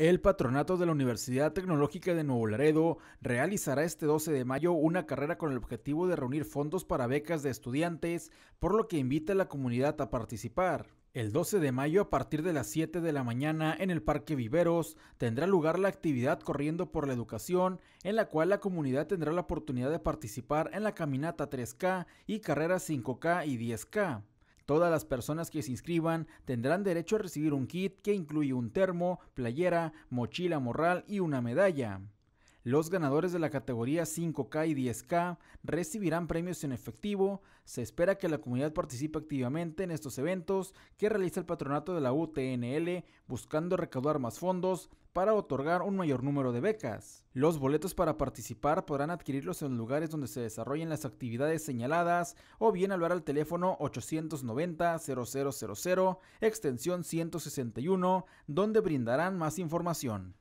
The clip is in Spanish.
El patronato de la Universidad Tecnológica de Nuevo Laredo realizará este 12 de mayo una carrera con el objetivo de reunir fondos para becas de estudiantes, por lo que invita a la comunidad a participar. El 12 de mayo a partir de las 7 de la mañana en el Parque Viveros tendrá lugar la actividad Corriendo por la Educación, en la cual la comunidad tendrá la oportunidad de participar en la caminata 3K y carreras 5K y 10K. Todas las personas que se inscriban tendrán derecho a recibir un kit que incluye un termo, playera, mochila morral y una medalla. Los ganadores de la categoría 5K y 10K recibirán premios en efectivo. Se espera que la comunidad participe activamente en estos eventos que realiza el patronato de la UTNL buscando recaudar más fondos para otorgar un mayor número de becas. Los boletos para participar podrán adquirirlos en lugares donde se desarrollen las actividades señaladas o bien hablar al teléfono 890-0000, extensión 161, donde brindarán más información.